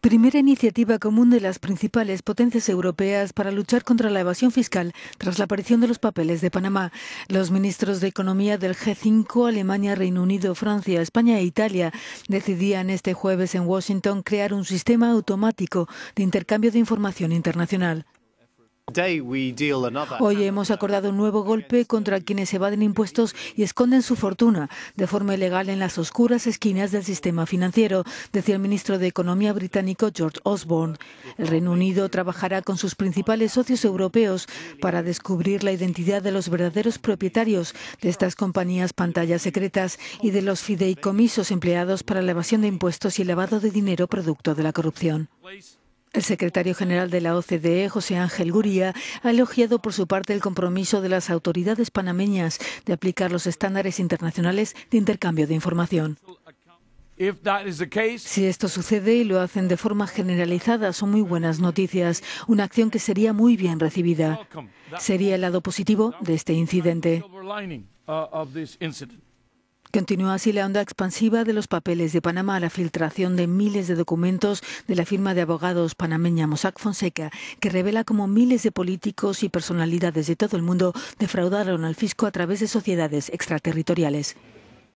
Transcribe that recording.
Primera iniciativa común de las principales potencias europeas para luchar contra la evasión fiscal tras la aparición de los papeles de Panamá. Los ministros de Economía del G5, Alemania, Reino Unido, Francia, España e Italia decidían este jueves en Washington crear un sistema automático de intercambio de información internacional. Hoy hemos acordado un nuevo golpe contra quienes evaden impuestos y esconden su fortuna de forma ilegal en las oscuras esquinas del sistema financiero, decía el ministro de Economía británico George Osborne. El Reino Unido trabajará con sus principales socios europeos para descubrir la identidad de los verdaderos propietarios de estas compañías pantallas secretas y de los fideicomisos empleados para la evasión de impuestos y el lavado de dinero producto de la corrupción. El secretario general de la OCDE, José Ángel Guría, ha elogiado por su parte el compromiso de las autoridades panameñas de aplicar los estándares internacionales de intercambio de información. Si esto sucede y lo hacen de forma generalizada, son muy buenas noticias, una acción que sería muy bien recibida. Sería el lado positivo de este incidente. Continúa así la onda expansiva de los papeles de Panamá, a la filtración de miles de documentos de la firma de abogados panameña Mossack Fonseca, que revela cómo miles de políticos y personalidades de todo el mundo defraudaron al fisco a través de sociedades extraterritoriales.